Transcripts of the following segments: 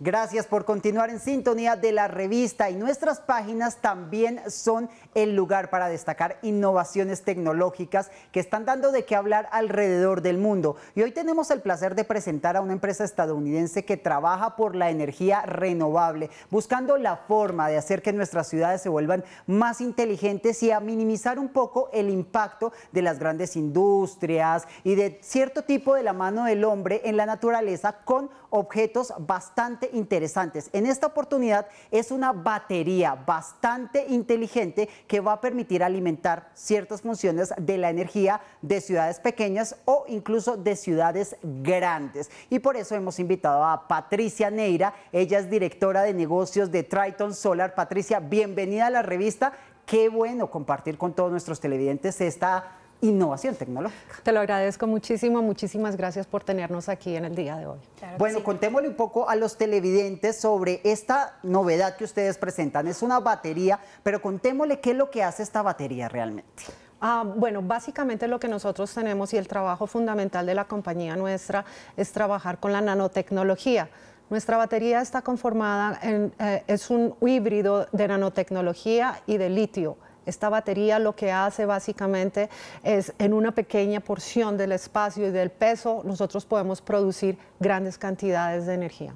Gracias por continuar en sintonía de la revista y nuestras páginas también son el lugar para destacar innovaciones tecnológicas que están dando de qué hablar alrededor del mundo. Y hoy tenemos el placer de presentar a una empresa estadounidense que trabaja por la energía renovable, buscando la forma de hacer que nuestras ciudades se vuelvan más inteligentes y a minimizar un poco el impacto de las grandes industrias y de cierto tipo de la mano del hombre en la naturaleza con objetos bastante interesantes. En esta oportunidad es una batería bastante inteligente que va a permitir alimentar ciertas funciones de la energía de ciudades pequeñas o incluso de ciudades grandes. Y por eso hemos invitado a Patricia Neira, ella es directora de negocios de Triton Solar. Patricia, bienvenida a la revista. Qué bueno compartir con todos nuestros televidentes esta innovación tecnológica. Te lo agradezco muchísimo, muchísimas gracias por tenernos aquí en el día de hoy. bueno, contémosle un poco a los televidentes sobre esta novedad que ustedes presentan. Es una batería, pero contémosle qué es lo que hace esta batería realmente. Ah, bueno, básicamente lo que nosotros tenemos y el trabajo fundamental de la compañía nuestra es trabajar con la nanotecnología. Nuestra batería está conformada, en, eh, es un híbrido de nanotecnología y de litio. Esta batería lo que hace básicamente es en una pequeña porción del espacio y del peso nosotros podemos producir grandes cantidades de energía.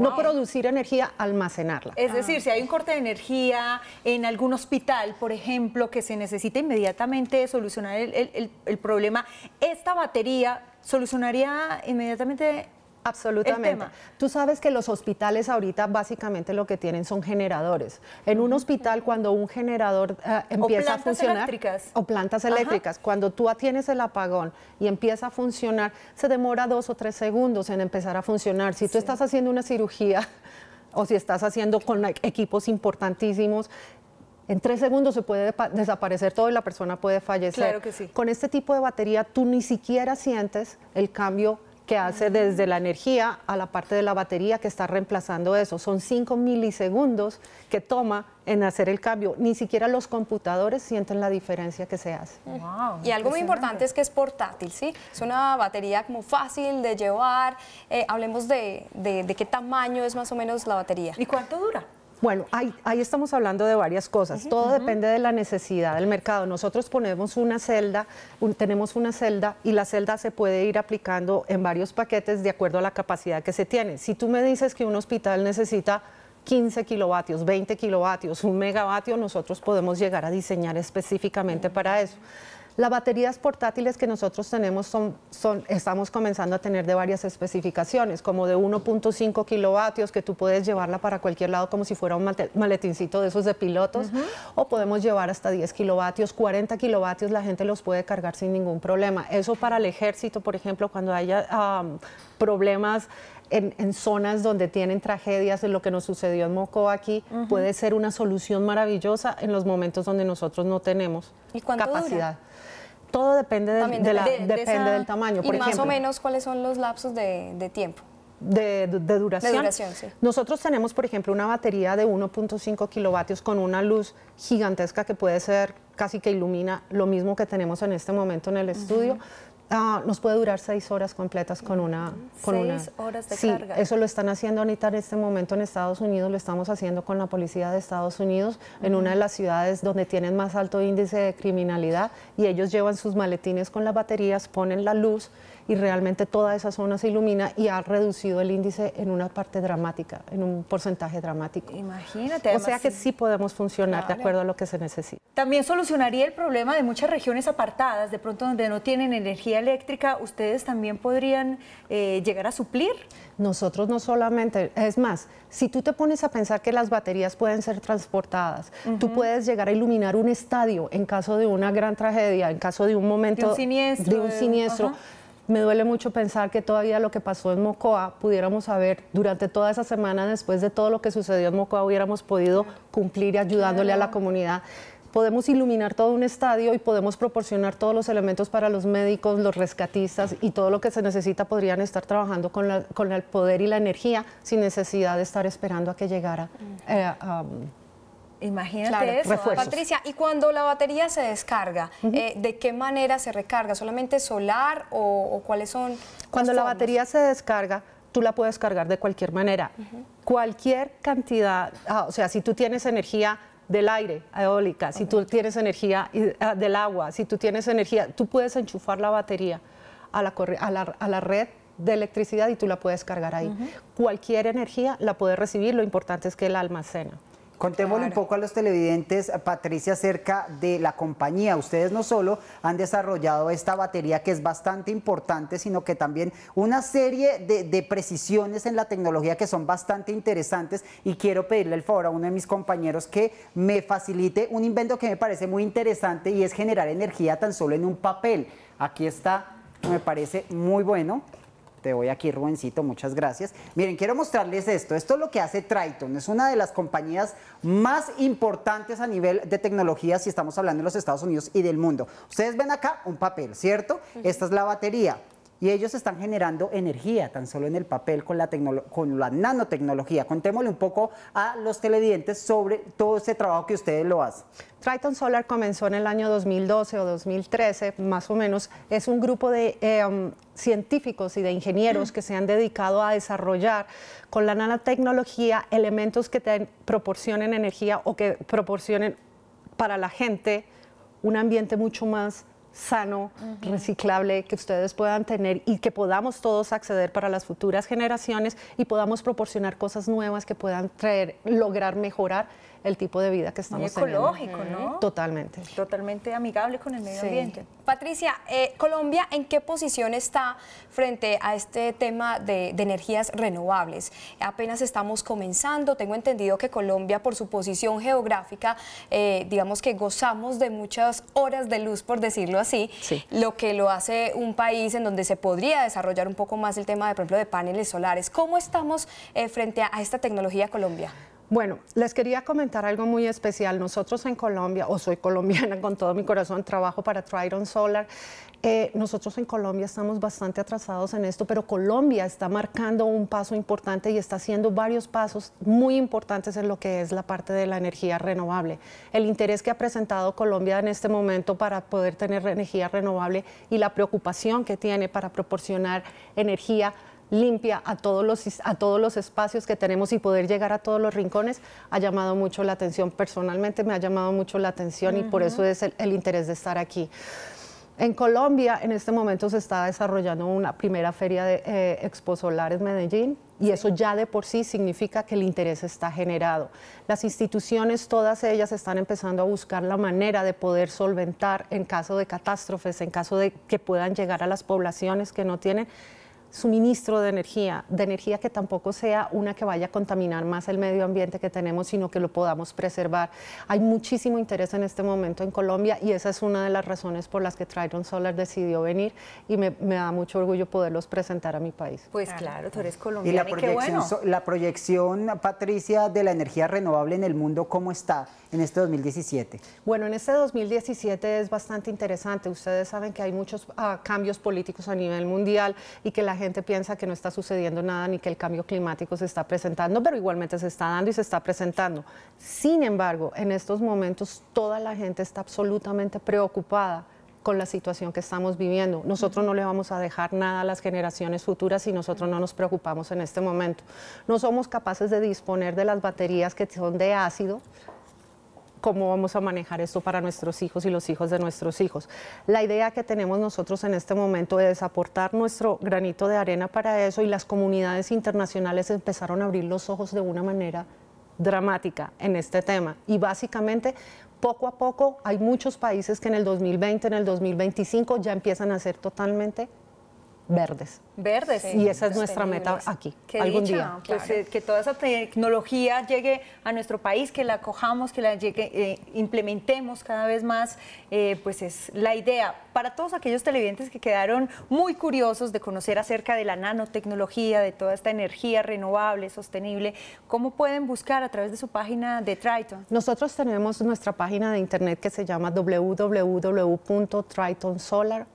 no producir energía, almacenarla. Es decir, ah. si hay un corte de energía en algún hospital, por ejemplo, que se necesita inmediatamente solucionar el, el problema, ¿esta batería solucionaría inmediatamente Absolutamente. Tú sabes que los hospitales ahorita básicamente lo que tienen son generadores. En un hospital cuando un generador eh, empieza a funcionar o plantas eléctricas, cuando tú atienes el apagón y empieza a funcionar, se demora dos o tres segundos en empezar a funcionar. Si tú estás haciendo una cirugía o si estás haciendo con e-, equipos importantísimos, en tres segundos se puede desaparecer todo y la persona puede fallecer. Claro que sí. Con este tipo de batería tú ni siquiera sientes el cambio que hace desde la energía a la parte de la batería que está reemplazando eso. Son 5 milisegundos que toma en hacer el cambio. Ni siquiera los computadores sienten la diferencia que se hace. y algo muy importante es que es portátil, ¿sí? Es una batería como fácil de llevar. Eh, hablemos de qué tamaño es más o menos la batería. ¿Y cuánto dura? Bueno, ahí, estamos hablando de varias cosas. Todo depende de la necesidad del mercado. Nosotros ponemos una celda, tenemos una celda y la celda se puede ir aplicando en varios paquetes de acuerdo a la capacidad que se tiene. Si tú me dices que un hospital necesita 15 kilovatios, 20 kilovatios, un megavatio, nosotros podemos llegar a diseñar específicamente para eso. Las baterías portátiles que nosotros tenemos son, estamos comenzando a tener de varias especificaciones, como de 1.5 kilovatios que tú puedes llevarla para cualquier lado como si fuera un maletincito de esos de pilotos, o podemos llevar hasta 10 kilovatios, 40 kilovatios, la gente los puede cargar sin ningún problema. Eso para el ejército, por ejemplo, cuando haya problemas en, zonas donde tienen tragedias, en lo que nos sucedió en Mocoa aquí, puede ser una solución maravillosa en los momentos donde nosotros no tenemos ¿Y capacidad todo depende del, de, tamaño. Y más o menos, ¿cuáles son los lapsos de, tiempo? De, duración. De duración sí. Nosotros tenemos, por ejemplo, una batería de 1.5 kilovatios con una luz gigantesca que puede ser casi que ilumina lo mismo que tenemos en este momento en el estudio. Ah, nos puede durar seis horas completas con una... Con seis horas de sí, Eso lo están haciendo ahorita en este momento en Estados Unidos, lo estamos haciendo con la policía de Estados Unidos, en una de las ciudades donde tienen más alto índice de criminalidad y ellos llevan sus maletines con las baterías, ponen la luz y realmente toda esa zona se ilumina y ha reducido el índice en una parte dramática, en un porcentaje dramático. Imagínate. O sea que sí, podemos funcionar de acuerdo a lo que se necesita. También solucionaría el problema de muchas regiones apartadas, de pronto donde no tienen energía eléctrica, ustedes también podrían eh, llegar a suplir. Nosotros no solamente, es más, si tú te pones a pensar que las baterías pueden ser transportadas, tú puedes llegar a iluminar un estadio en caso de una gran tragedia, en caso de un momento de un siniestro, me duele mucho pensar que todavía lo que pasó en Mocoa pudiéramos haber, durante toda esa semana, después de todo lo que sucedió en Mocoa, hubiéramos podido cumplir ayudándole a la comunidad podemos iluminar todo un estadio y podemos proporcionar todos los elementos para los médicos, los rescatistas y todo lo que se necesita podrían estar trabajando con, con el poder y la energía sin necesidad de estar esperando a que llegara eh, Imagínate eso, Patricia. Y cuando la batería se descarga, eh, ¿de qué manera se recarga? ¿Solamente solar o, cuáles son? Cuando la batería se descarga, tú la puedes cargar de cualquier manera. Cualquier cantidad, ah, o sea, si tú tienes energía del aire, eólica, si tú tienes energía ah, del agua, si tú tienes energía, tú puedes enchufar la batería a la red de electricidad y tú la puedes cargar ahí. Cualquier energía la puedes recibir, lo importante es que la almacena. Contémosle un poco a los televidentes, Patricia, acerca de la compañía. Ustedes no solo han desarrollado esta batería que es bastante importante, sino que también una serie de precisiones en la tecnología que son bastante interesantes y quiero pedirle el favor a uno de mis compañeros que me facilite un invento que me parece muy interesante y es generar energía tan solo en un papel. Aquí está, me parece muy bueno. Te voy aquí, Rubencito, muchas gracias. Miren, quiero mostrarles esto. Esto es lo que hace Triton. Es una de las compañías más importantes a nivel de tecnología si estamos hablando de los Estados Unidos y del mundo. Ustedes ven acá un papel, ¿cierto? Esta es la batería y ellos están generando energía tan solo en el papel con la, con la nanotecnología. Contémosle un poco a los televidentes sobre todo ese trabajo que ustedes lo hacen. Triton Solar comenzó en el año 2012 o 2013, más o menos. Es un grupo de eh, um, científicos y de ingenieros que se han dedicado a desarrollar con la nanotecnología elementos que te proporcionen energía o que proporcionen para la gente un ambiente mucho más sano, reciclable, que ustedes puedan tener y que podamos todos acceder para las futuras generaciones y podamos proporcionar cosas nuevas que puedan traer, lograr mejorar el tipo de vida que estamos ecológico, teniendo. ecológico, ¿no? Totalmente. Totalmente amigable con el medio ambiente. Patricia, eh, Colombia, ¿en qué posición está frente a este tema de, energías renovables? Apenas estamos comenzando. Tengo entendido que Colombia, por su posición geográfica, eh, digamos que gozamos de muchas horas de luz, por decirlo así, lo que lo hace un país en donde se podría desarrollar un poco más el tema, de, por ejemplo, de paneles solares. ¿Cómo estamos eh, frente a esta tecnología Colombia? Bueno, les quería comentar algo muy especial. Nosotros en Colombia, o soy colombiana con todo mi corazón, trabajo para Triton Solar. Eh, nosotros en Colombia estamos bastante atrasados en esto, pero Colombia está marcando un paso importante y está haciendo varios pasos muy importantes en lo que es la parte de la energía renovable. El interés que ha presentado Colombia en este momento para poder tener energía renovable y la preocupación que tiene para proporcionar energía limpia a todos, los, a todos los espacios que tenemos y poder llegar a todos los rincones ha llamado mucho la atención. Personalmente me ha llamado mucho la atención y por eso es el, interés de estar aquí. En Colombia, en este momento se está desarrollando una primera feria de eh, exposolares Medellín y eso ya de por sí significa que el interés está generado. Las instituciones, todas ellas, están empezando a buscar la manera de poder solventar en caso de catástrofes, en caso de que puedan llegar a las poblaciones que no tienen suministro de energía, de energía que tampoco sea una que vaya a contaminar más el medio ambiente que tenemos, sino que lo podamos preservar. Hay muchísimo interés en este momento en Colombia y esa es una de las razones por las que Triton Solar decidió venir y me, da mucho orgullo poderlos presentar a mi país. Pues claro, tú eres colombiana y, la proyección, y qué bueno. la proyección, Patricia, de la energía renovable en el mundo, ¿cómo está? en este 2017? Bueno, en este 2017 es bastante interesante. Ustedes saben que hay muchos ah, cambios políticos a nivel mundial y que la gente piensa que no está sucediendo nada ni que el cambio climático se está presentando, pero igualmente se está dando y se está presentando. Sin embargo, en estos momentos toda la gente está absolutamente preocupada con la situación que estamos viviendo. Nosotros no le vamos a dejar nada a las generaciones futuras si nosotros no nos preocupamos en este momento. No somos capaces de disponer de las baterías que son de ácido, cómo vamos a manejar esto para nuestros hijos y los hijos de nuestros hijos. La idea que tenemos nosotros en este momento es aportar nuestro granito de arena para eso y las comunidades internacionales empezaron a abrir los ojos de una manera dramática en este tema y básicamente poco a poco hay muchos países que en el 2020, en el 2025 ya empiezan a ser totalmente verdes. Verdes. y esa es nuestra meta aquí, algún día. Pues, eh, que toda esa tecnología llegue a nuestro país, que la cojamos, que la llegue, eh, implementemos cada vez más, eh, pues es la idea. Para todos aquellos televidentes que quedaron muy curiosos de conocer acerca de la nanotecnología, de toda esta energía renovable, sostenible, ¿cómo pueden buscar a través de su página de Triton? Nosotros tenemos nuestra página de internet que se llama www.tritonsolar.com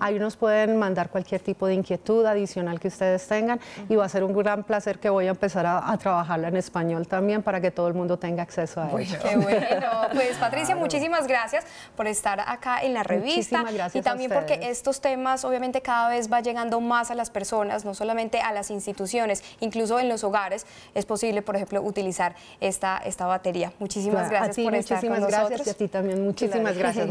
Ahí nos pueden mandar cualquier tipo de inquietud adicional que ustedes tengan y va a ser un gran placer que voy a empezar a, trabajarla en español también para que todo el mundo tenga acceso a ella. Qué bueno. Pues Patricia, muchísimas gracias por estar acá en la revista. Muchísimas gracias y también porque estos temas obviamente cada vez va llegando más a las personas, no solamente a las instituciones, incluso en los hogares es posible, por ejemplo, utilizar esta, esta batería. Muchísimas gracias por estar Muchísimas gracias a ti también. Muchísimas gracias.